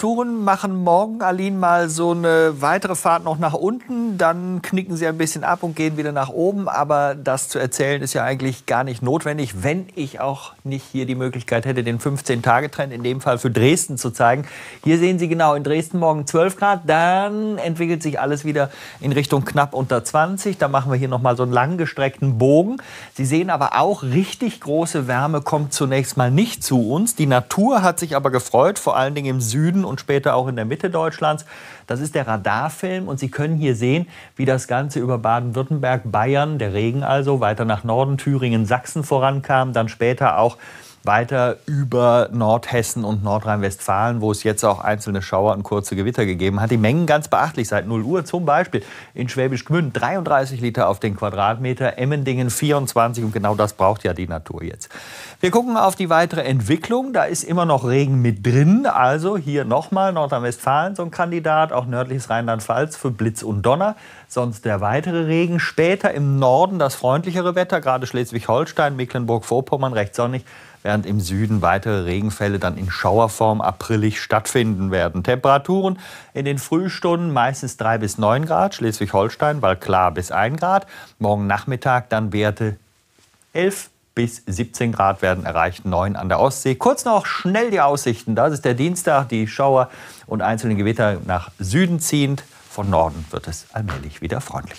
Temperaturen machen morgen, Aline, mal so eine weitere Fahrt noch nach unten. Dann knicken sie ein bisschen ab und gehen wieder nach oben. Aber das zu erzählen ist ja eigentlich gar nicht notwendig, wenn ich auch nicht hier die Möglichkeit hätte, den 15-Tage-Trend in dem Fall für Dresden zu zeigen. Hier sehen Sie genau, in Dresden morgen 12 Grad. Dann entwickelt sich alles wieder in Richtung knapp unter 20. Da machen wir hier nochmal so einen langgestreckten Bogen. Sie sehen aber auch, richtig große Wärme kommt zunächst mal nicht zu uns. Die Natur hat sich aber gefreut, vor allen Dingen im Süden und später auch in der Mitte Deutschlands. Das ist der Radarfilm und Sie können hier sehen, wie das Ganze über Baden-Württemberg, Bayern, der Regen also, weiter nach Norden, Thüringen, Sachsen vorankam, dann später auch weiter über Nordhessen und Nordrhein-Westfalen, wo es jetzt auch einzelne Schauer und kurze Gewitter gegeben hat. Die Mengen ganz beachtlich seit 0 Uhr. Zum Beispiel in Schwäbisch Gmünd 33 Liter auf den Quadratmeter, Emmendingen 24 und genau das braucht ja die Natur jetzt. Wir gucken auf die weitere Entwicklung. Da ist immer noch Regen mit drin. Also hier nochmal Nordrhein-Westfalen so ein Kandidat, auch nördliches Rheinland-Pfalz für Blitz und Donner. Sonst der weitere Regen. Später im Norden das freundlichere Wetter, gerade Schleswig-Holstein, Mecklenburg-Vorpommern recht sonnig während im Süden weitere Regenfälle dann in Schauerform aprilig stattfinden werden. Temperaturen in den Frühstunden meistens 3 bis 9 Grad, Schleswig-Holstein, weil klar bis 1 Grad. Morgen Nachmittag dann Werte 11 bis 17 Grad werden erreicht, 9 an der Ostsee. Kurz noch schnell die Aussichten. Das ist der Dienstag, die Schauer und einzelne Gewitter nach Süden ziehend. Von Norden wird es allmählich wieder freundlicher.